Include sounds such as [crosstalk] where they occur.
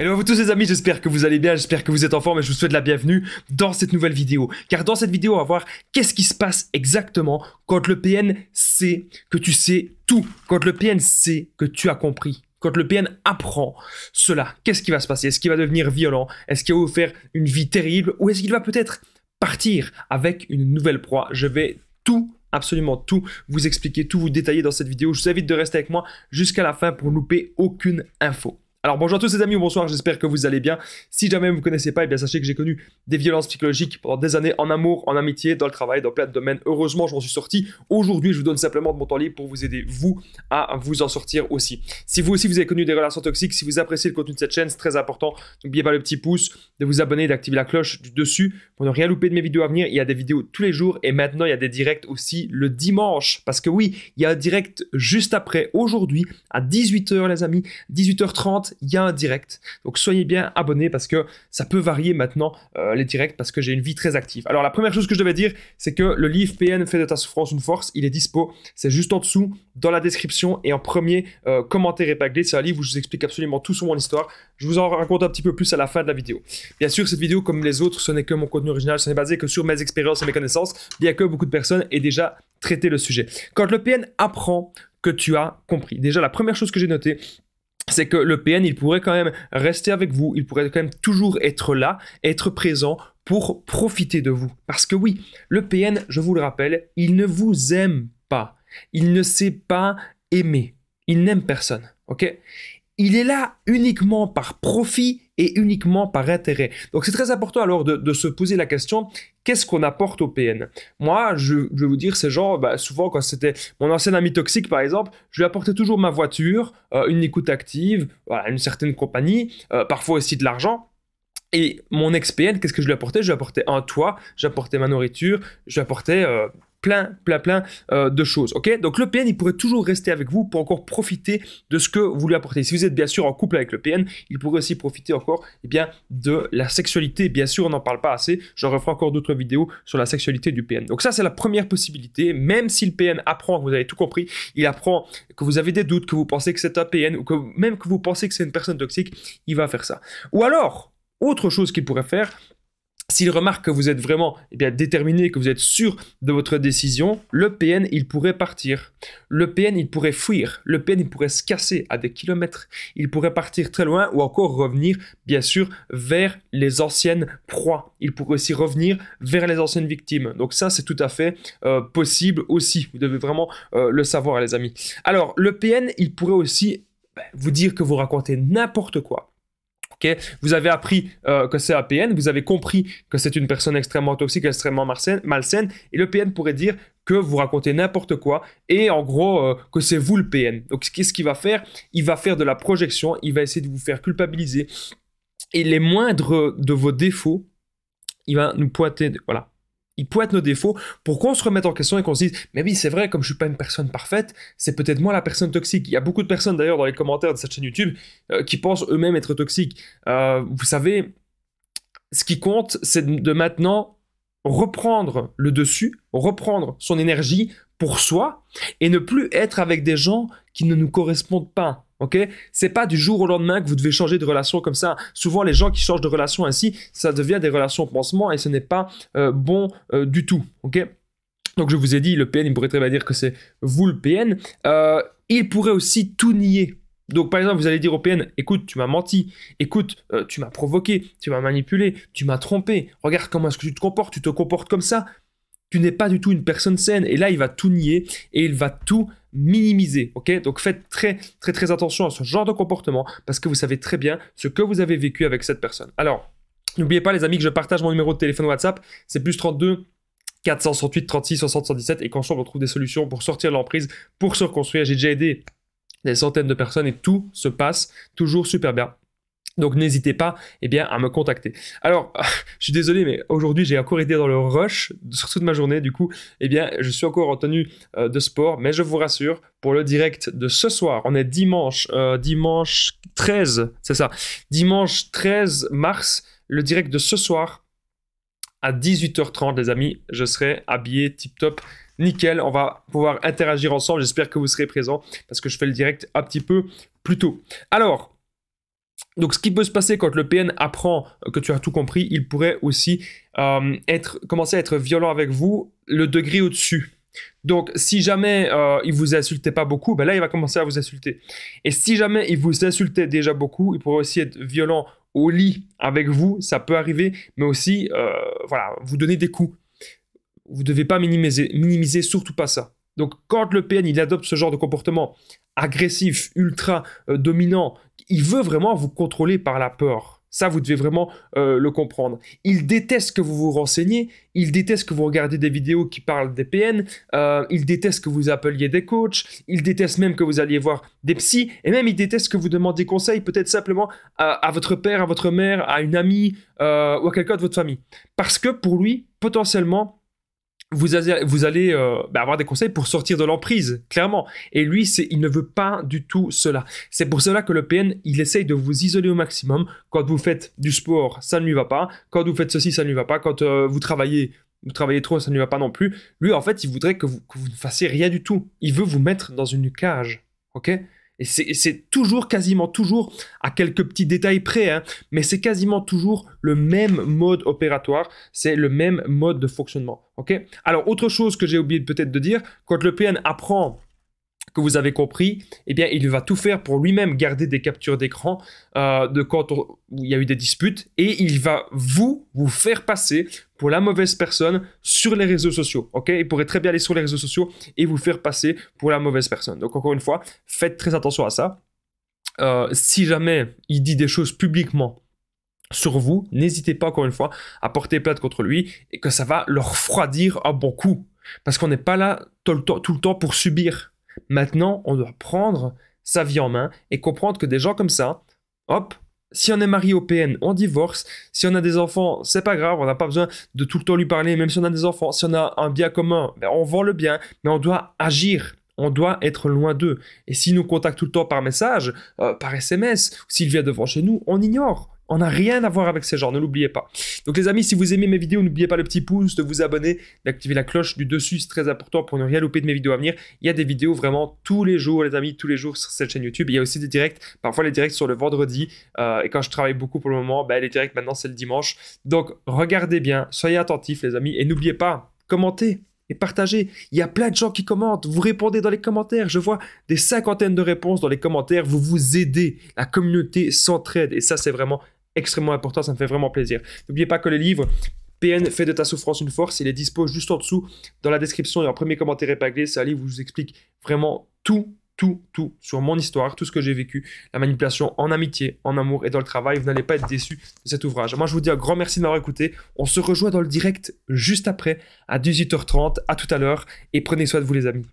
Hello à vous tous les amis, j'espère que vous allez bien, j'espère que vous êtes en forme et je vous souhaite la bienvenue dans cette nouvelle vidéo. Car dans cette vidéo, on va voir qu'est-ce qui se passe exactement quand le PN sait que tu sais tout, quand le PN sait que tu as compris, quand le PN apprend cela. Qu'est-ce qui va se passer Est-ce qu'il va devenir violent Est-ce qu'il va vous faire une vie terrible Ou est-ce qu'il va peut-être partir avec une nouvelle proie Je vais tout absolument tout vous expliquer, tout vous détailler dans cette vidéo. Je vous invite de rester avec moi jusqu'à la fin pour ne louper aucune info. Alors bonjour à tous les amis, bonsoir, j'espère que vous allez bien. Si jamais vous ne connaissez pas, eh bien sachez que j'ai connu des violences psychologiques pendant des années en amour, en amitié, dans le travail, dans plein de domaines. Heureusement, je m'en suis sorti. Aujourd'hui, je vous donne simplement de mon temps libre pour vous aider, vous, à vous en sortir aussi. Si vous aussi vous avez connu des relations toxiques, si vous appréciez le contenu de cette chaîne, c'est très important. N'oubliez pas le petit pouce, de vous abonner, d'activer la cloche du dessus pour ne rien louper de mes vidéos à venir. Il y a des vidéos tous les jours et maintenant, il y a des directs aussi le dimanche. Parce que oui, il y a un direct juste après, aujourd'hui, à 18h les amis, 18h30 il y a un direct. Donc soyez bien abonnés parce que ça peut varier maintenant euh, les directs parce que j'ai une vie très active. Alors la première chose que je devais dire, c'est que le livre PN fait de ta souffrance une force, il est dispo. C'est juste en dessous, dans la description et en premier euh, commentaire épinglé. C'est un livre où je vous explique absolument tout sur mon histoire. Je vous en raconte un petit peu plus à la fin de la vidéo. Bien sûr, cette vidéo, comme les autres, ce n'est que mon contenu original, ce n'est basé que sur mes expériences et mes connaissances, bien que beaucoup de personnes aient déjà traité le sujet. Quand le PN apprend que tu as compris. Déjà, la première chose que j'ai notée, c'est que le PN, il pourrait quand même rester avec vous, il pourrait quand même toujours être là, être présent pour profiter de vous. Parce que oui, le PN, je vous le rappelle, il ne vous aime pas. Il ne sait pas aimer. Il n'aime personne. OK il est là uniquement par profit et uniquement par intérêt. Donc c'est très important alors de, se poser la question, qu'est-ce qu'on apporte au PN Moi, je, vais vous dire, ces gens, bah, souvent quand c'était mon ancien ami toxique par exemple, je lui apportais toujours ma voiture, euh, une écoute active, une certaine compagnie, euh, parfois aussi de l'argent. Et mon ex-PN, qu'est-ce que je lui apportais Je lui apportais un toit, j'apportais ma nourriture, j'apportais euh, plein, plein, plein euh, de choses. Ok Donc le PN, il pourrait toujours rester avec vous pour encore profiter de ce que vous lui apportez. Si vous êtes bien sûr en couple avec le PN, il pourrait aussi profiter encore eh bien, de la sexualité. Bien sûr, on n'en parle pas assez. J'en referai encore d'autres vidéos sur la sexualité du PN. Donc ça, c'est la première possibilité. Même si le PN apprend que vous avez tout compris, il apprend que vous avez des doutes, que vous pensez que c'est un PN, ou que même que vous pensez que c'est une personne toxique, il va faire ça. Ou alors, autre chose qu'il pourrait faire, s'il remarque que vous êtes vraiment et eh bien, déterminé, que vous êtes sûr de votre décision, le PN, il pourrait partir. Le PN, il pourrait fuir. Le PN, il pourrait se casser à des kilomètres. Il pourrait partir très loin ou encore revenir, bien sûr, vers les anciennes proies. Il pourrait aussi revenir vers les anciennes victimes. Donc ça, c'est tout à fait euh, possible aussi. Vous devez vraiment euh, le savoir, les amis. Alors, le PN, il pourrait aussi bah, vous dire que vous racontez n'importe quoi vous avez appris euh, que c'est PN, vous avez compris que c'est une personne extrêmement toxique, extrêmement malsaine, et le PN pourrait dire que vous racontez n'importe quoi et en gros euh, que c'est vous le PN. Donc qu'est-ce qu'il va faire Il va faire de la projection, il va essayer de vous faire culpabiliser et les moindres de vos défauts, il va nous pointer, voilà, peut être nos défauts pour qu'on se remette en question et qu'on se dise mais oui c'est vrai comme je suis pas une personne parfaite c'est peut-être moi la personne toxique il y a beaucoup de personnes d'ailleurs dans les commentaires de cette chaîne YouTube euh, qui pensent eux-mêmes être toxiques euh, vous savez ce qui compte c'est de maintenant reprendre le dessus reprendre son énergie pour soi et ne plus être avec des gens qui ne nous correspondent pas Ok C'est pas du jour au lendemain que vous devez changer de relation comme ça. Souvent, les gens qui changent de relation ainsi, ça devient des relations pansement et ce n'est pas euh, bon euh, du tout. Ok Donc, je vous ai dit, le PN, il pourrait très bien dire que c'est vous le PN. Euh, il pourrait aussi tout nier. Donc, par exemple, vous allez dire au PN, écoute, tu m'as menti, écoute, tu m'as provoqué, tu m'as manipulé, tu m'as trompé, regarde comment est-ce que tu te comportes, tu te comportes comme ça, tu n'es pas du tout une personne saine. Et là, il va tout nier et il va tout minimiser. Ok, donc faites très très très attention à ce genre de comportement parce que vous savez très bien ce que vous avez vécu avec cette personne. Alors, n'oubliez pas les amis que je partage mon numéro de téléphone WhatsApp, c'est plus 32 468 36 60 et qu'ensemble on trouve des solutions pour sortir de l'emprise, pour se reconstruire. J'ai déjà aidé des centaines de personnes et tout se passe toujours super bien. Donc n'hésitez pas eh bien, à me contacter. Alors, [laughs] je suis désolé, mais aujourd'hui j'ai encore été dans le rush sur toute ma journée. Du coup, eh bien, je suis encore en tenue euh, de sport, mais je vous rassure, pour le direct de ce soir, on est dimanche, euh, dimanche 13, c'est ça, dimanche 13 mars, le direct de ce soir à 18h30, les amis, je serai habillé tip top. Nickel, on va pouvoir interagir ensemble. J'espère que vous serez présents parce que je fais le direct un petit peu plus tôt. Alors, donc ce qui peut se passer quand le PN apprend que tu as tout compris, il pourrait aussi euh, commencer à être violent avec vous le degré au-dessus. Donc si jamais euh, il vous insultait pas beaucoup, ben là il va commencer à vous insulter. Et si jamais il vous insultait déjà beaucoup, il pourrait aussi être violent au lit avec vous, ça peut arriver, mais aussi euh, voilà, vous donner des coups. Vous ne devez pas minimiser, minimiser surtout pas ça. Donc quand le PN il adopte ce genre de comportement agressif, ultra euh, dominant, il veut vraiment vous contrôler par la peur. Ça, vous devez vraiment euh, le comprendre. Il déteste que vous vous renseigniez. il déteste que vous regardez des vidéos qui parlent des PN, euh, il déteste que vous appeliez des coachs, il déteste même que vous alliez voir des psys, et même il déteste que vous demandiez conseil peut-être simplement à, votre père, à votre mère, à une amie euh, ou à quelqu'un de votre famille. Parce que pour lui, potentiellement, vous allez, euh, bah, avoir des conseils pour sortir de l'emprise, clairement. Et lui, il ne veut pas du tout cela. C'est pour cela que le PN, il essaye de vous isoler au maximum. Quand vous faites du sport, ça ne lui va pas. Quand vous faites ceci, ça ne lui va pas. Quand euh, vous travaillez, vous travaillez trop, ça ne lui va pas non plus. Lui, en fait, il voudrait que vous, que vous ne fassiez rien du tout. Il veut vous mettre dans une cage. OK et c'est toujours, quasiment toujours, à quelques petits détails près, hein, mais c'est quasiment toujours le même mode opératoire, c'est le même mode de fonctionnement. ok Alors, autre chose que j'ai oublié peut-être de dire, quand le PN apprend que vous avez compris, eh bien, il va tout faire pour lui-même garder des captures d'écran euh, de quand il y a eu des disputes et il va vous, vous faire passer pour la mauvaise personne sur les réseaux sociaux. Ok, il pourrait très bien aller sur les réseaux sociaux et vous faire passer pour la mauvaise personne. Donc, encore une fois, faites très attention à ça. Euh, si jamais il dit des choses publiquement sur vous, n'hésitez pas encore une fois à porter plainte contre lui et que ça va leur refroidir un bon coup. Parce qu'on n'est pas là temps, tout le temps pour subir. Maintenant, on doit prendre sa vie en main et comprendre que des gens comme ça, hop, si on est marié au PN, on divorce. Si on a des enfants, c'est pas grave, on n'a pas besoin de tout le temps lui parler, même si on a des enfants. Si on a un bien commun, ben, on vend le bien, mais on doit agir. On doit être loin d'eux. Et s'ils nous contactent tout le temps par message, euh, par SMS, s'il vient devant chez nous, on ignore. On n'a rien à voir avec ces gens, ne l'oubliez pas. Donc les amis, si vous aimez mes vidéos, n'oubliez pas le petit pouce, de vous abonner, d'activer la cloche du dessus, c'est très important pour ne rien louper de mes vidéos à venir. Il y a des vidéos vraiment tous les jours, les amis, tous les jours sur cette chaîne YouTube. Il y a aussi des directs, parfois les directs sur le vendredi. Euh, et quand je travaille beaucoup pour le moment, ben, les directs maintenant c'est le dimanche. Donc regardez bien, soyez attentifs les amis, et n'oubliez pas, commentez et partagez. Il y a plein de gens qui commentent. Vous répondez dans les commentaires. Je vois des cinquantaines de réponses dans les commentaires. Vous vous aidez. La communauté s'entraide. Et ça, c'est vraiment extrêmement important, ça me fait vraiment plaisir. N'oubliez pas que le livre PN fait de ta souffrance une force, il est dispo juste en dessous dans la description et en premier commentaire épinglé, c'est un livre où vous explique vraiment tout tout, tout sur mon histoire, tout ce que j'ai vécu, la manipulation en amitié, en amour et dans le travail. Vous n'allez pas être déçu de cet ouvrage. Moi, je vous dis un grand merci de m'avoir écouté. On se rejoint dans le direct juste après, à 18h30. À tout à l'heure et prenez soin de vous, les amis.